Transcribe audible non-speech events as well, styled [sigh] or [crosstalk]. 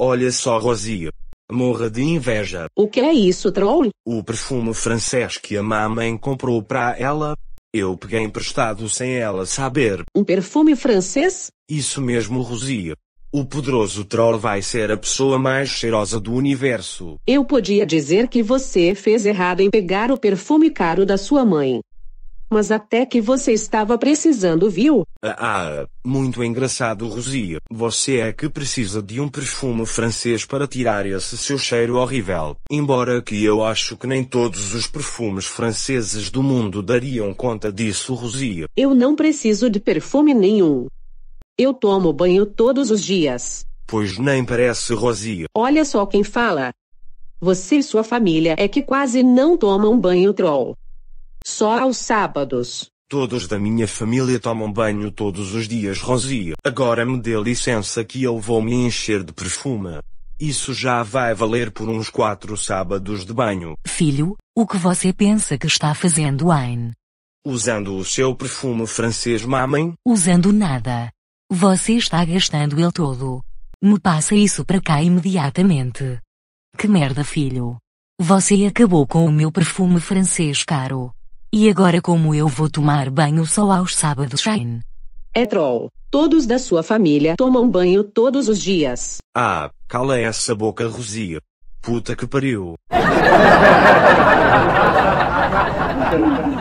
Olha só Rosie. Morra de inveja. O que é isso, troll? O perfume francês que a mamãe comprou para ela. Eu peguei emprestado sem ela saber. Um perfume francês? Isso mesmo, Rosie. O poderoso troll vai ser a pessoa mais cheirosa do universo. Eu podia dizer que você fez errado em pegar o perfume caro da sua mãe. Mas até que você estava precisando, viu? Ah, ah, muito engraçado, Rosia. Você é que precisa de um perfume francês para tirar esse seu cheiro horrível. Embora que eu acho que nem todos os perfumes franceses do mundo dariam conta disso, Rosia. Eu não preciso de perfume nenhum. Eu tomo banho todos os dias. Pois nem parece, Rosia. Olha só quem fala. Você e sua família é que quase não tomam banho troll. Só aos sábados. Todos da minha família tomam banho todos os dias, Rosie. Agora me dê licença que eu vou me encher de perfume. Isso já vai valer por uns quatro sábados de banho. Filho, o que você pensa que está fazendo, Ayn? Usando o seu perfume francês, mamãe? Usando nada. Você está gastando ele todo. Me passa isso para cá imediatamente. Que merda, filho. Você acabou com o meu perfume francês caro. E agora como eu vou tomar banho só aos sábados, Shane? É troll. Todos da sua família tomam banho todos os dias. Ah, cala essa boca, Rosia. Puta que pariu. [laughs]